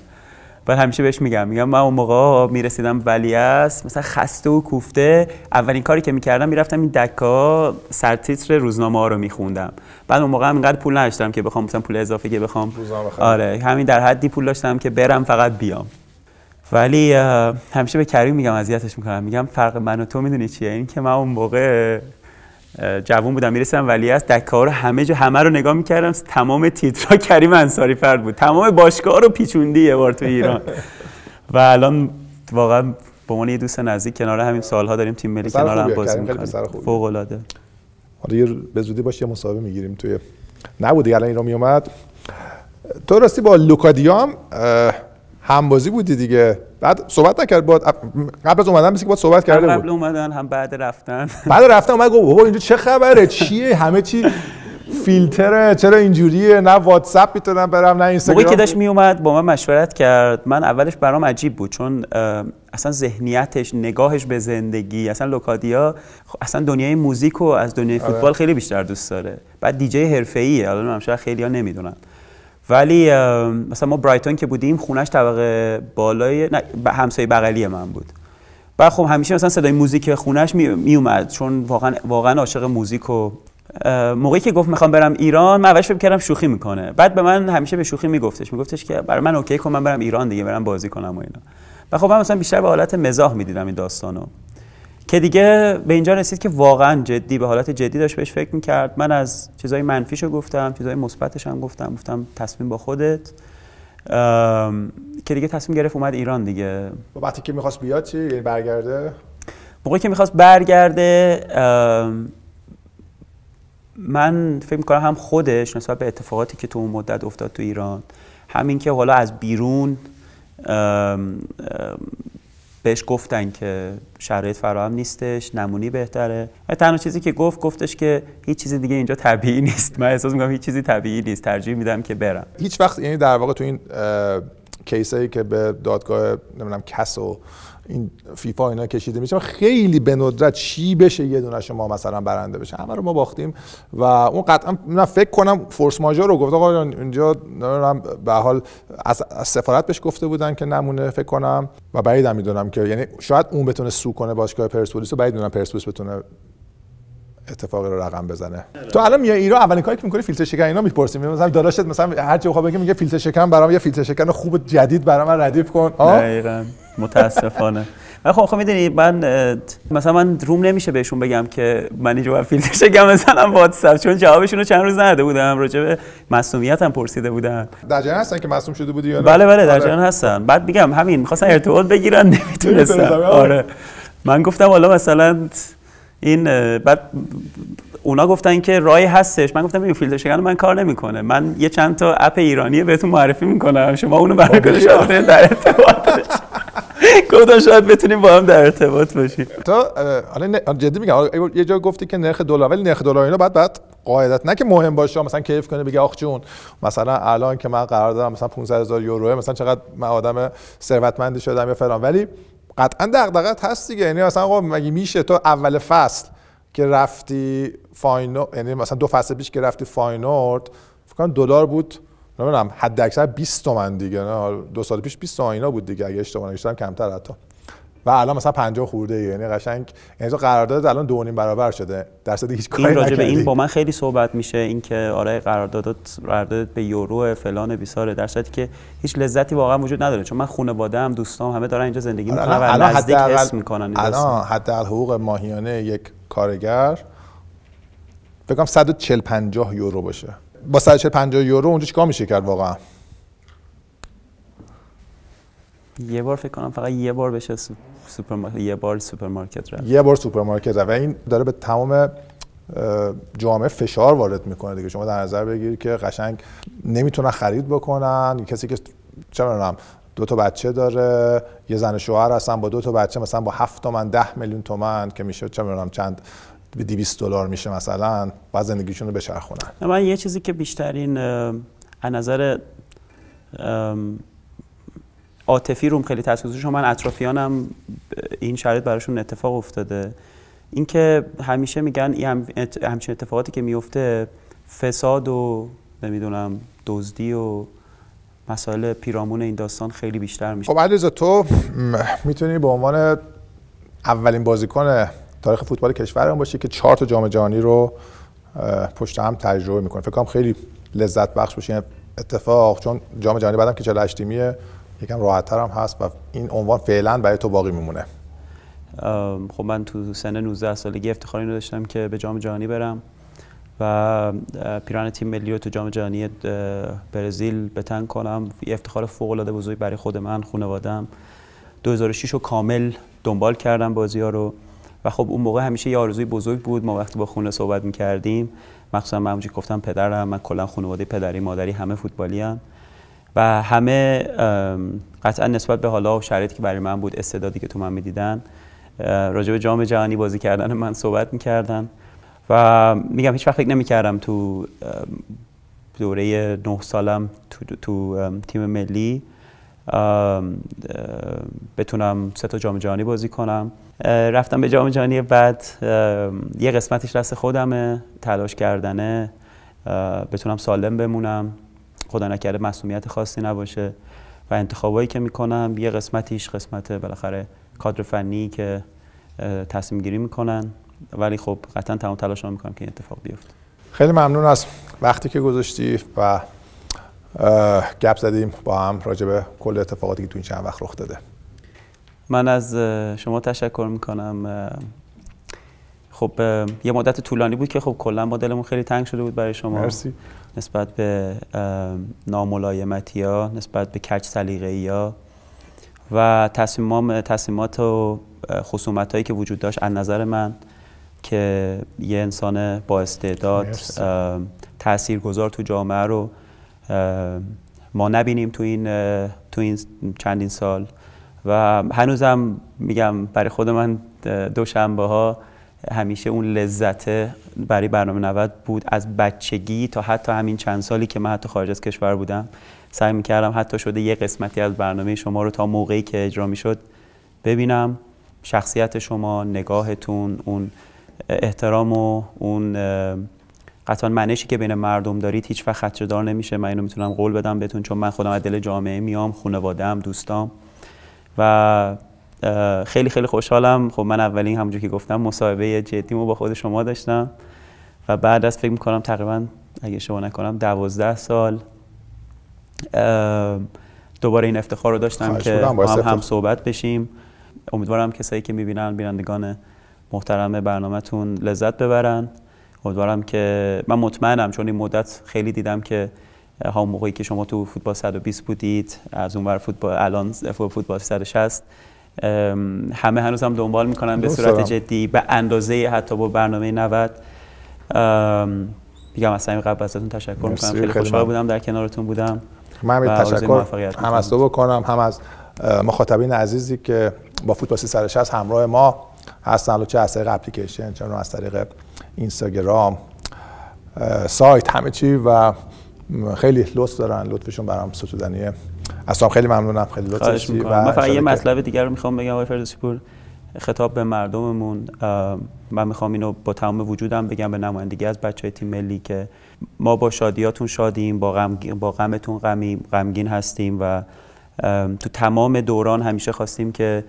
[SPEAKER 2] بعد همیشه بهش میگم میگم من اون موقع میرسیدم ولیعصر مثلا خسته و کوفته اولین کاری که میکردم میرفتم این دکا سرتیتر روزنامه ها رو میخوندم بعد اون موقع هم اینقدر پول نداشتم که بخوام مثلا پول اضافه که بخوام آره همین در حدی پول داشتم که برم فقط بیام ولی همیشه به کریم میگم اذیتش میکنم میگم فرق من و تو میدونی چیه این که من اون موقع جوون بودم میرسم ولی از دکه رو همه جا همه رو نگاه میکردم تمام تیترا کریم انصاری فرد بود تمام باشگاه رو پیچوندی یه بار تو ایران و الان واقعا به عنوان یه دوست نزدیک کنار همین سالها
[SPEAKER 1] داریم تیم ملی کنار هم بازی میکنیم فوق العاده حالا به زودی باش یه مصاحبه میگیریم توی نبود دیگه الان ایران میومد تو راستی با لوکادیام همبازی بودی دیگه بعد صحبت نکرد با قبل از اومدن که با صحبت کرده بود قبل
[SPEAKER 2] اومدن هم بعد رفتن بعد رفتن
[SPEAKER 1] اومد گفت بابا اینجا چه خبره چیه همه چی فیلتره چرا اینجوریه نه واتساپ میتونم برم نه اینستاگرام موقعی که داشت
[SPEAKER 2] میومد با من مشورت کرد من اولش برام عجیب بود چون اصلا ذهنیتش نگاهش به زندگی اصلا لوکادیا اصلا دنیای موزیک و از دنیای آره. فوتبال خیلی بیشتر دوست داره بعد دیجی حرفه‌ایه حالا من شاید خیلی‌ها نمیدونن ولی مثلا ما برایتون که بودیم خونش طبقه بالای نه همسایه بغلی من بود بعد خب همیشه مثلا صدای موزیک خونش میومد. اومد چون واقعا واقعا عاشق موزیک و موقعی که گفت میخوام برم ایران من اولش فکر کردم شوخی میکنه بعد به من همیشه به شوخی میگفتش میگفتش که برای من اوکی کن من برم ایران دیگه برم بازی کنم و اینا و خب من مثلا بیشتر به حالت مزاح میدیدم این داستانو که دیگه به اینجا رسید که واقعا جدی به حالت جدی داشت بهش فکر میکرد من از چیزای منفیشو گفتم چیزای مثبتش هم گفتم گفتم تصمیم با خودت که دیگه تصمیم گرفت اومد ایران دیگه
[SPEAKER 1] وقتی که میخواست بیاد چی یعنی برگرده
[SPEAKER 2] موقعی که میخواست برگرده من فکر میکنم هم خودش نسبت به اتفاقاتی که تو اون مدت افتاد تو ایران همین که حالا از بیرون بهش گفتن که شرایط فراهم نیستش نمونی بهتره و تنها چیزی که گفت گفتش که هیچ چیزی دیگه اینجا طبیعی نیست من احساس میکنم هیچ چیزی طبیعی نیست ترجیح میدم که برم
[SPEAKER 1] هیچ وقت یعنی در واقع تو این کیسایی که به دادگاه نمیدونم کس و این فیفا اینا کشیده میشه خیلی به ندرت چی بشه یه دونه شما مثلا برنده بشه همه رو ما باختیم و اون قطعا من فکر کنم فورس ماژور رو گفت آقا اینجا به حال از سفارت بهش گفته بودن که نمونه فکر کنم و هم میدونم که یعنی شاید اون بتونه سو کنه باشگاه پرسپولیس و بعید میدونم پرسپولیس بتونه اتفاقی رو رقم بزنه تو الان میای ایران اولین کاری که میکنی فیلتر شکن اینا میپرسیم مثلا داداشت مثلا هر چی بگه میگه فیلتر شکن برام یه فیلتر شکن خوب جدید برام ردیف کن دقیقاً متاسفانه
[SPEAKER 2] خب، خب من خب میدونی من مثلا من روم نمیشه بهشون بگم که من اینجا فیلتر شکم مثلا واتساپ چون جوابشون رو چند روز نده بودم راجع به هم پرسیده بودن
[SPEAKER 1] در جریان هستن که مصوم شده بودی یا نه بله بله در آره. جریان
[SPEAKER 2] هستن بعد میگم همین میخواستن ارتباط بگیرن نمیتونستن آره من گفتم حالا مثلا این بعد اونا گفتن که رای هستش من گفتم ببین فیلتر شکن من کار نمیکنه من یه چند تا اپ ایرانی بهتون معرفی
[SPEAKER 1] میکنم شما اونو برای در
[SPEAKER 2] ارتباط
[SPEAKER 1] گفتم شاید بتونیم با هم در ارتباط باشیم تو حالا آره، جدی میگم آره، یه جا گفتی که نرخ دلار ولی نرخ دلار اینا بعد بعد قاعدت نه که مهم باشه مثلا کیف کنه بگه آخ جون مثلا الان که من قرار دارم مثلا 500 هزار یورو مثلا چقدر من آدم ثروتمندی شدم یا فلان ولی قطعا دغدغت هست دیگه یعنی مثلا آقا مگه میشه تو اول فصل که رفتی فاینو یعنی مثلا دو فصل پیش که رفتی فاینورد فکر کنم دلار بود نمیدونم حد اکثر 20 تومن دیگه نه دو سال پیش 20 تومن اینا بود دیگه اگه اشتباه نگشتم کمتر حتی و الان مثلا 50 خورده یعنی قشنگ یعنی قرارداد الان دو نیم برابر شده درصد هیچ کاری راجع به این با
[SPEAKER 2] من خیلی صحبت میشه اینکه آره قراردادات قرارداد به یورو فلان بیساره صد که هیچ لذتی واقعا وجود نداره چون من خانواده هم دوستام همه دارن اینجا زندگی میکنن و نزدیک حس میکنن الان
[SPEAKER 1] حد حقوق ماهیانه یک کارگر فکر کنم 140 50 یورو باشه با 150 یورو اونجا چیکار میشه کرد واقعا
[SPEAKER 2] یه بار فکر کنم فقط یه بار بشه
[SPEAKER 1] سوپرمارکت یه بار سوپرمارکت رفت یه بار سوپرمارکت رفت و این داره به تمام جامعه فشار وارد میکنه دیگه شما در نظر بگیر که قشنگ نمیتونن خرید بکنن کسی که چه میدونم دو تا بچه داره یه زن شوهر هستن با دو تا بچه مثلا با 7 تومن ده میلیون تومن که میشه چه میدونم چند به 200 دلار میشه مثلا بعد زندگیشون رو بچرخونن
[SPEAKER 2] من یه چیزی که بیشترین از نظر عاطفی روم خیلی تاثیر گذاشته من اطرافیانم این شرایط براشون اتفاق افتاده اینکه همیشه میگن هم همچین اتفاقاتی که میفته فساد و نمیدونم دزدی و مسائل پیرامون این داستان خیلی بیشتر میشه
[SPEAKER 1] خب تو میتونی به عنوان اولین بازیکن تاریخ فوتبال هم باشه که چهار تا جام جهانی رو پشت هم تجربه میکنه فکر کنم خیلی لذت بخش باشه یعنی اتفاق چون جام جهانی بعدم که 48 تیمیه یکم راحتتر هم هست و این عنوان فعلا برای تو باقی میمونه
[SPEAKER 2] خب من تو سن 19 سالگی افتخاری رو داشتم که به جام جهانی برم و پیران تیم ملی رو تو جام جهانی برزیل به کنم افتخار فوق العاده بزرگی برای خود من خانواده‌ام 2006 رو کامل دنبال کردم بازی رو خب اون موقع همیشه یه آرزوی بزرگ بود ما وقتی با خونه صحبت میکردیم مخصوصا من که گفتم پدرم من کلا خانواده پدری مادری همه فوتبالی هم. و همه قطعا نسبت به حالا و شرایطی که برای من بود استعدادی که تو من میدیدن راجع به جام جهانی بازی کردن من صحبت میکردن و میگم هیچ وقت فکر نمیکردم تو دوره نه سالم تو, تو تیم ملی بتونم سه تا جام جهانی بازی کنم رفتم به جام جهانی بعد یه قسمتش دست خودمه تلاش کردنه بتونم سالم بمونم خدا نکرده مسئولیت خاصی نباشه و انتخابایی که میکنم یه قسمتیش قسمت بالاخره کادر فنی که تصمیم گیری میکنن ولی خب قطعا تمام تلاش میکنم که این
[SPEAKER 1] اتفاق بیفته خیلی ممنون از وقتی که گذاشتی و گپ زدیم با هم راجع به کل اتفاقاتی که تو این چند وقت رخ داده
[SPEAKER 2] من از شما تشکر میکنم خب یه مدت طولانی بود که خب کلا با خیلی تنگ شده بود برای شما مرسی. نسبت به ناملایمتی ها نسبت به کج سلیقه ها و تصمیمات تصمیمات و خصومت هایی که وجود داشت از نظر من که یه انسان با استعداد تاثیرگذار تو جامعه رو ما نبینیم تو این تو این چندین سال و هنوزم میگم برای خود من دوشنبه ها همیشه اون لذت برای برنامه 90 بود از بچگی تا حتی همین چند سالی که من حتی خارج از کشور بودم سعی میکردم حتی شده یه قسمتی از برنامه شما رو تا موقعی که اجرا میشد ببینم شخصیت شما نگاهتون اون احترام و اون قطعا منشی که بین مردم دارید هیچ وقت خدشه‌دار نمیشه من اینو میتونم قول بدم بهتون چون من خودم از دل جامعه میام خانواده‌ام دوستام و خیلی خیلی خوشحالم خب من اولین همونجوری که گفتم مصاحبه جدیمو با خود شما داشتم و بعد از فکر میکنم تقریبا اگه شما نکنم دوازده سال دوباره این افتخار رو داشتم که هم, هم صحبت بشیم امیدوارم کسایی که میبینن بینندگان محترم برنامهتون لذت ببرن امیدوارم که من مطمئنم چون این مدت خیلی دیدم که ها موقعی که شما تو فوتبال 120 بودید از اون ور فوتبال الان فوتبال 160 همه هنوز هم دنبال میکنن به صورت جدی به اندازه حتی با برنامه 90 میگم از صمیم قبل ازتون تشکر
[SPEAKER 1] میکنم خیلی خوشحال بودم در کنارتون بودم من تشکر هم از تو بکنم هم از مخاطبین عزیزی که با فوتبال 360 همراه ما هستن چه از طریق اپلیکیشن چه از طریق اینستاگرام سایت همه چی و خیلی لطف دارن لطفشون برام ستودنیه اصلا خیلی ممنونم خیلی لطف داشتی و من فقط یه مطلب
[SPEAKER 2] دیگر رو میخوام بگم آقای فردوسی پور خطاب به مردممون من میخوام اینو با تمام وجودم بگم به نمایندگی از بچه های تیم ملی که ما با شادیاتون شادیم با, غم، با غمتون غمگین هستیم و تو تمام دوران همیشه خواستیم که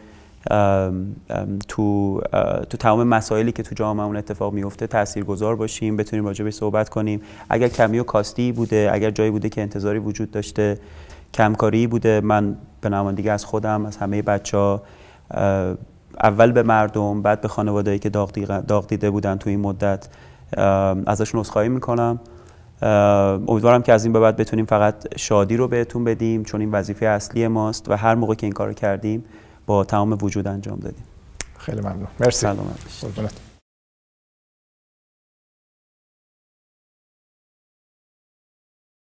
[SPEAKER 2] تو تو تمام مسائلی که تو جامعه اون اتفاق میفته تاثیرگذار باشیم بتونیم به صحبت کنیم اگر کمی و کاستی بوده اگر جایی بوده که انتظاری وجود داشته کمکاری بوده من به دیگه از خودم از همه بچه ها اول به مردم بعد به خانوادهایی که داغ دیده بودن تو این مدت ازشون عذرخواهی میکنم امیدوارم که از این به بعد بتونیم فقط شادی رو بهتون بدیم چون این وظیفه اصلی ماست و هر موقع که این کار کردیم با تمام وجود انجام دادیم خیلی ممنون مرسی سلامت